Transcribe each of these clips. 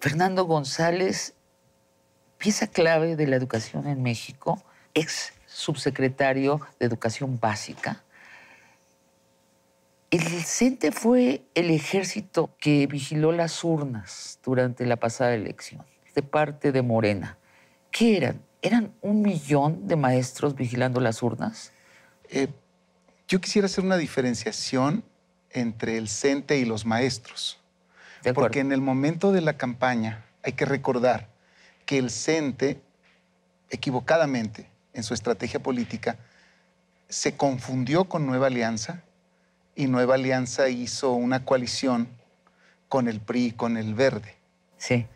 Fernando González, pieza clave de la educación en México, ex subsecretario de Educación Básica. El CENTE fue el ejército que vigiló las urnas durante la pasada elección, de parte de Morena. ¿Qué eran? ¿Eran un millón de maestros vigilando las urnas? Eh, yo quisiera hacer una diferenciación entre el CENTE y los maestros. Porque en el momento de la campaña hay que recordar que el CENTE, equivocadamente en su estrategia política, se confundió con Nueva Alianza y Nueva Alianza hizo una coalición con el PRI y con el Verde. Sí.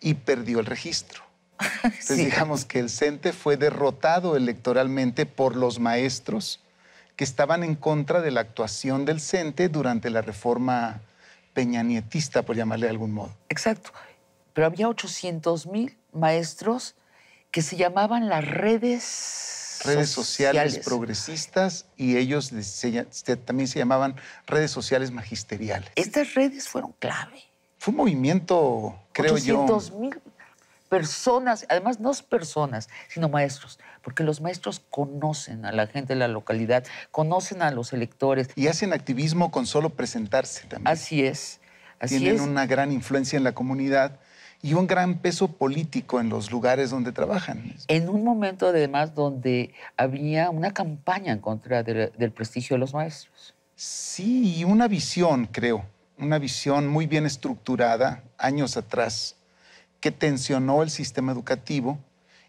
Y perdió el registro. Entonces digamos que el CENTE fue derrotado electoralmente por los maestros que estaban en contra de la actuación del CENTE durante la reforma peñanietista, por llamarle de algún modo. Exacto. Pero había 800 mil maestros que se llamaban las redes... Redes sociales, progresistas y ellos también se llamaban redes sociales magisteriales. Estas redes fueron clave. Fue un movimiento, creo yo... 800 mil personas, además no personas, sino maestros, porque los maestros conocen a la gente de la localidad, conocen a los electores. Y hacen activismo con solo presentarse también. Así es. Tienen una gran influencia en la comunidad y un gran peso político en los lugares donde trabajan. En un momento además donde había una campaña en contra del prestigio de los maestros. Sí, una visión, creo, una visión muy bien estructurada años atrás que tensionó el sistema educativo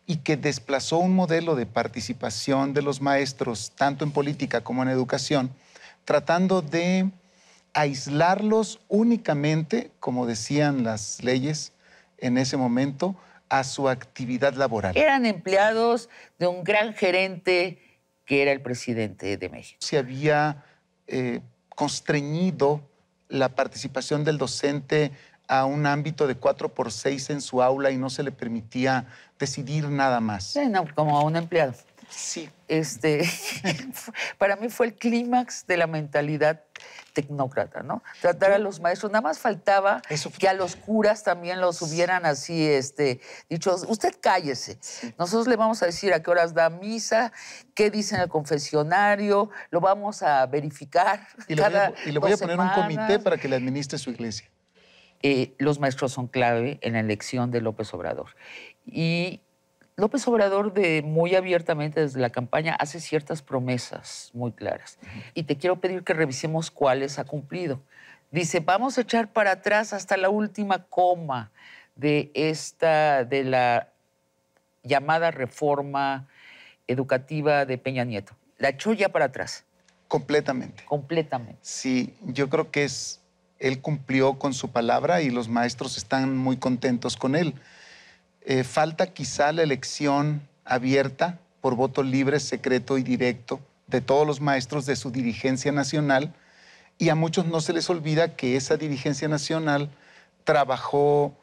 y que desplazó un modelo de participación de los maestros, tanto en política como en educación, tratando de aislarlos únicamente, como decían las leyes en ese momento, a su actividad laboral. Eran empleados de un gran gerente que era el presidente de México. Se había eh, constreñido la participación del docente a un ámbito de 4 por 6 en su aula y no se le permitía decidir nada más. Sí, no, como a un empleado. Sí. Este, para mí fue el clímax de la mentalidad tecnócrata, ¿no? Tratar a los maestros, nada más faltaba que a los curas también los hubieran así, este, dicho, usted cállese, nosotros le vamos a decir a qué horas da misa, qué dice en el confesionario, lo vamos a verificar. Y le voy a, poner un comité para que le administre su iglesia. Eh, los maestros son clave en la elección de López Obrador. Y López Obrador de, muy abiertamente desde la campaña hace ciertas promesas muy claras. Y te quiero pedir que revisemos cuáles ha cumplido. Dice, vamos a echar para atrás hasta la última coma de esta, de la llamada reforma educativa de Peña Nieto. La echó ya para atrás. Completamente. Completamente. Sí, yo creo que es él cumplió con su palabra y los maestros están muy contentos con él. Eh, falta quizá la elección abierta por voto libre, secreto y directo de todos los maestros de su dirigencia nacional y a muchos no se les olvida que esa dirigencia nacional trabajó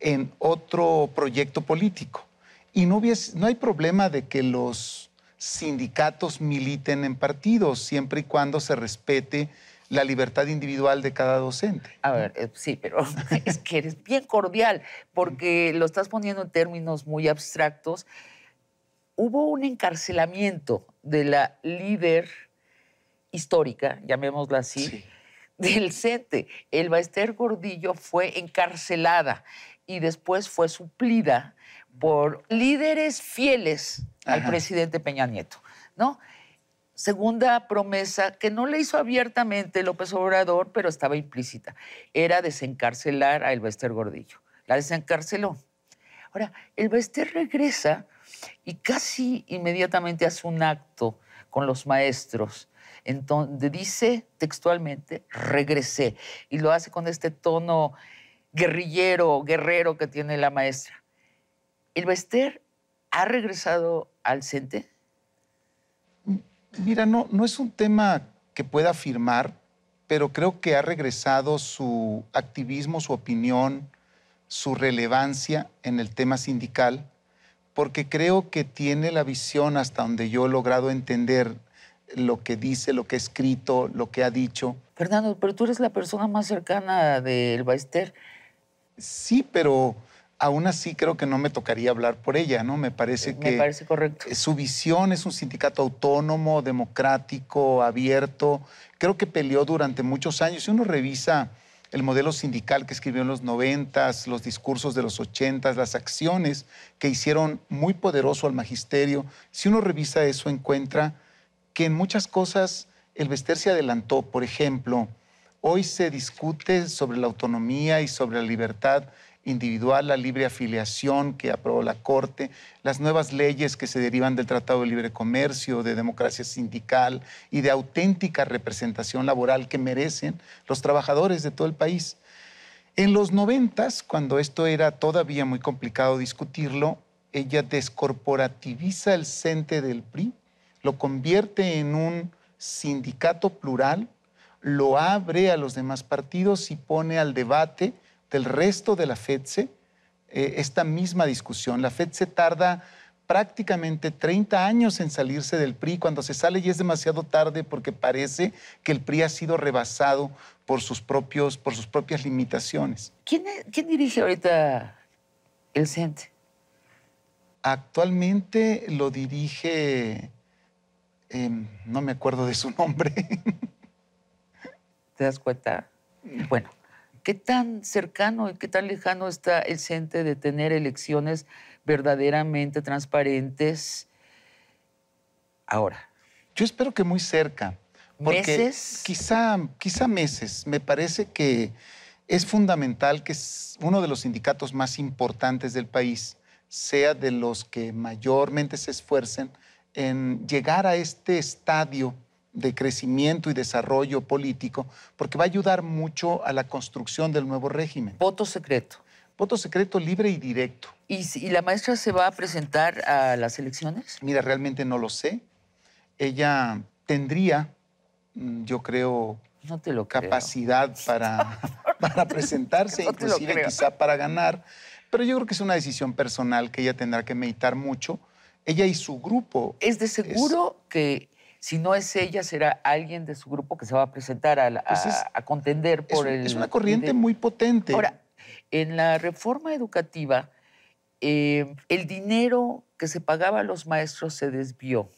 en otro proyecto político. Y no, no hay problema de que los sindicatos militen en partidos siempre y cuando se respete la libertad individual de cada docente. A ver, eh, sí, pero es que eres bien cordial porque lo estás poniendo en términos muy abstractos. Hubo un encarcelamiento de la líder histórica, llamémosla así, del CENTE. El Baester Gordillo fue encarcelada y después fue suplida por líderes fieles al presidente Peña Nieto, ¿no? Segunda promesa que no le hizo abiertamente López Obrador, pero estaba implícita, era desencarcelar a Elbester Gordillo. La desencarceló. Ahora, Elbester regresa y casi inmediatamente hace un acto con los maestros. donde dice textualmente, regresé. Y lo hace con este tono guerrillero, guerrero que tiene la maestra. Elbester ha regresado al CENTE Mira, no, no es un tema que pueda afirmar, pero creo que ha regresado su activismo, su opinión, su relevancia en el tema sindical, porque creo que tiene la visión hasta donde yo he logrado entender lo que dice, lo que ha escrito, lo que ha dicho. Fernando, pero tú eres la persona más cercana del Baester. Sí, pero aún así creo que no me tocaría hablar por ella, ¿no? Me parece que... correcto. Su visión es un sindicato autónomo, democrático, abierto. Creo que peleó durante muchos años. Si uno revisa el modelo sindical que escribió en los 90, los discursos de los 80, las acciones que hicieron muy poderoso al magisterio, si uno revisa eso encuentra que en muchas cosas el Vester se adelantó. Por ejemplo, hoy se discute sobre la autonomía y sobre la libertad individual, la libre afiliación que aprobó la Corte, las nuevas leyes que se derivan del Tratado de Libre Comercio, de democracia sindical y de auténtica representación laboral que merecen los trabajadores de todo el país. En los noventas, cuando esto era todavía muy complicado discutirlo, ella descorporativiza el CENTE del PRI, lo convierte en un sindicato plural, lo abre a los demás partidos y pone al debate del resto de la FEDSE eh, esta misma discusión. La FEDSE tarda prácticamente 30 años en salirse del PRI. Cuando se sale ya es demasiado tarde porque parece que el PRI ha sido rebasado por sus, propios, por sus propias limitaciones. ¿Quién, dirige ahorita el CENTE? Actualmente lo dirige, em, no me acuerdo de su nombre. ¿Te das cuenta? Bueno, ¿Qué tan cercano y qué tan lejano está el CENTE de tener elecciones verdaderamente transparentes ahora? Yo espero que muy cerca. Porque ¿Meses? Quizá, quizá meses. Me parece que es fundamental que uno de los sindicatos más importantes del país sea de los que mayormente se esfuercen en llegar a este estadio de crecimiento y desarrollo político, porque va a ayudar mucho a la construcción del nuevo régimen. Voto secreto. Voto secreto libre y directo. ¿Y, la maestra se va a presentar a las elecciones? Mira, realmente no lo sé. Ella tendría, mm, yo creo, capacidad Para, presentarse, inclusive quizá para ganar. Pero yo creo que es una decisión personal que ella tendrá que meditar mucho. Ella y su grupo. Es de seguro que si no es ella, será alguien de su grupo que se va a presentar pues a, contender por el. Es una corriente muy potente. Ahora, en la reforma educativa, em, el dinero que se pagaba a los maestros se desvió.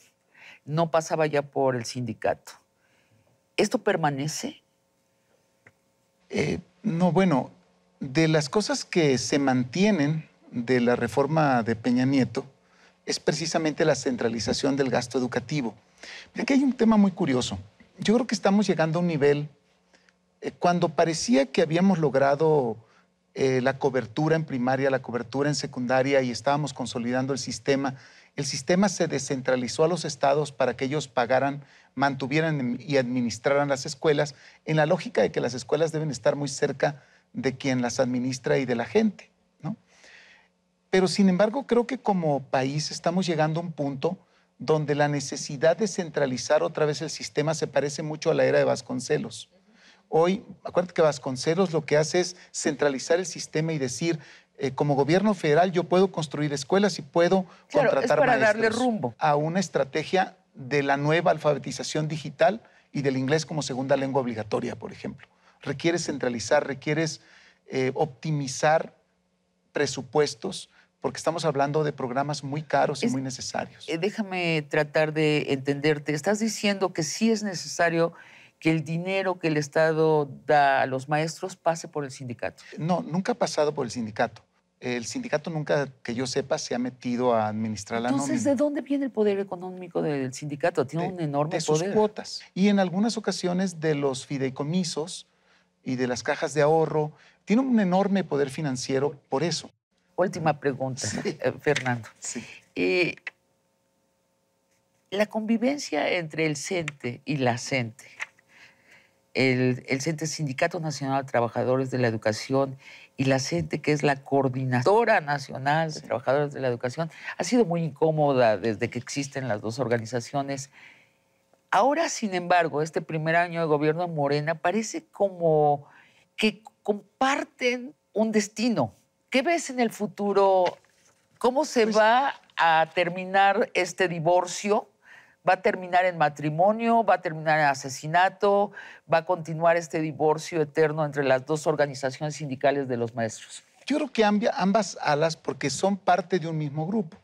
No pasaba ya por el sindicato. ¿Esto permanece? Eh, no, bueno, de las cosas que se mantienen de la reforma de Peña Nieto es precisamente la centralización del gasto educativo. Aquí hay un tema muy curioso. Yo creo que estamos llegando a un nivel, eh, cuando parecía que habíamos logrado eh, la cobertura en primaria, la cobertura en secundaria y estábamos consolidando el sistema, el sistema se descentralizó a los estados para que ellos pagaran, mantuvieran y administraran las escuelas, en la lógica de que las escuelas deben estar muy cerca de quien las administra y de la gente. Pero sin embargo, creo que como país estamos llegando a un punto donde la necesidad de centralizar otra vez el sistema se parece mucho a la era de Vasconcelos. Hoy, acuérdate que Vasconcelos lo que hace es centralizar el sistema y decir, eh, como gobierno federal yo puedo construir escuelas y puedo contratar es para darle rumbo a una estrategia de la nueva alfabetización digital y del inglés como segunda lengua obligatoria, por ejemplo. Requiere centralizar, requiere eh, optimizar presupuestos, porque estamos hablando de programas muy caros y muy necesarios. Eh, déjame tratar de entenderte. Estás diciendo que sí es necesario que el dinero que el Estado da a los maestros pase por el sindicato. No, nunca ha pasado por el sindicato. El sindicato nunca, que yo sepa, se ha metido a administrar la Entonces, ¿de dónde viene el poder económico del sindicato? Tiene un enorme de sus cuotas. Y en algunas ocasiones de los fideicomisos y de las cajas de ahorro. Tiene un enorme poder financiero por eso. Última pregunta, eh, Fernando. Sí. Eh, la convivencia entre el CENTE y la CENTE, el, el, CENTE Sindicato Nacional de Trabajadores de la Educación y la CENTE, que es la Coordinadora Nacional de Trabajadores de la Educación, ha sido muy incómoda desde que existen las dos organizaciones. Ahora, sin embargo, este primer año de gobierno Morena parece como que comparten un destino, ¿Qué ves en el futuro? ¿Cómo se pues va a terminar este divorcio? ¿Va a terminar en matrimonio? ¿Va a terminar en asesinato? ¿Va a continuar este divorcio eterno entre las dos organizaciones sindicales de los maestros? Yo creo que ambas alas porque son parte de un mismo grupo.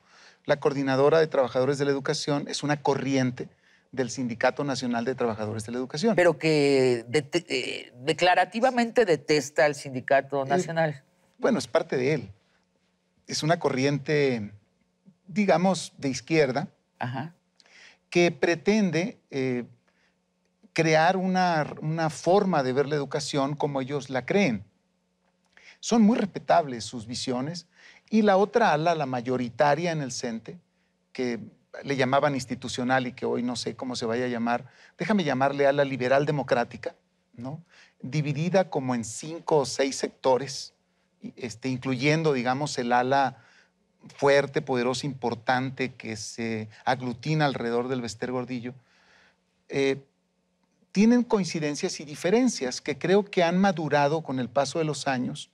La Coordinadora de Trabajadores de la Educación es una corriente del Sindicato Nacional de Trabajadores de la Educación. Pero que eh, declarativamente detesta al Sindicato eh, Nacional. Bueno, es parte de él. Es una corriente, digamos, de izquierda, que pretende eh, crear una, forma de ver la educación como ellos la creen. Son muy respetables sus visiones. Y la otra ala, la mayoritaria en el CENTE, que le llamaban institucional y que hoy no sé cómo se vaya a llamar, déjame llamarle ala liberal democrática, ¿no? dividida como en cinco o seis sectores, este, incluyendo, digamos, el ala fuerte, poderosa, importante que se aglutina alrededor del Vester Gordillo, eh, tienen coincidencias y diferencias que creo que han madurado con el paso de los años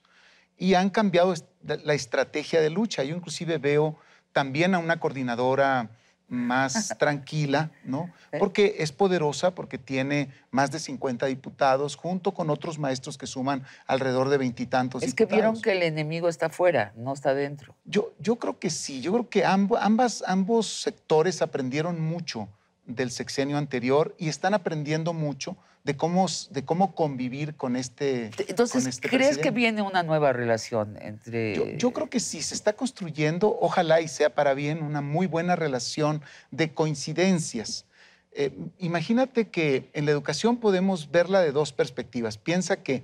y han cambiado la estrategia de lucha. Yo inclusive veo también a una coordinadora más tranquila, ¿no? Porque es poderosa, porque tiene más de 50 diputados, junto con otros maestros que suman alrededor de veintitantos diputados. Es que vieron que el enemigo está fuera, no está dentro. Yo, yo creo que sí, yo creo que ambas, ambos sectores aprendieron mucho del sexenio anterior y están aprendiendo mucho de cómo, convivir con este. Entonces, este ¿crees que viene una nueva relación entre.? Yo, yo, creo que sí, se está construyendo, ojalá y sea para bien, una muy buena relación de coincidencias. Eh, imagínate que en la educación podemos verla de dos perspectivas. Piensa que,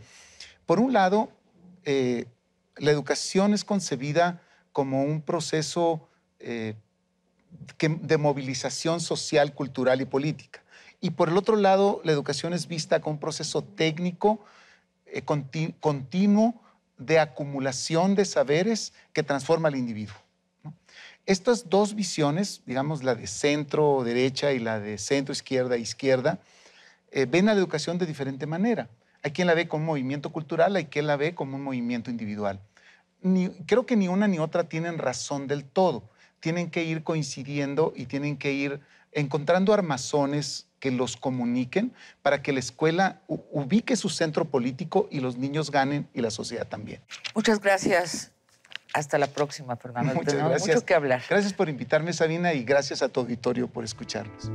por un lado, eh, la educación es concebida como un proceso eh, de movilización social, cultural y política. Y por el otro lado, la educación es vista como un proceso técnico eh, continuo de acumulación de saberes que transforma al individuo. Estas dos visiones, digamos la de centro derecha y la de centro izquierda izquierda, eh, ven a la educación de diferente manera. Hay quien la ve como un movimiento cultural, hay quien la ve como un movimiento individual. Ni, creo que ni una ni otra tienen razón del todo. Tienen que ir coincidiendo y tienen que ir encontrando armazones que los comuniquen para que la escuela ubique su centro político y los niños ganen y la sociedad también. Muchas gracias. Hasta la próxima, Fernando. Tenemos gracias. mucho que hablar. Gracias por invitarme, Sabina, y gracias a tu auditorio por escucharnos.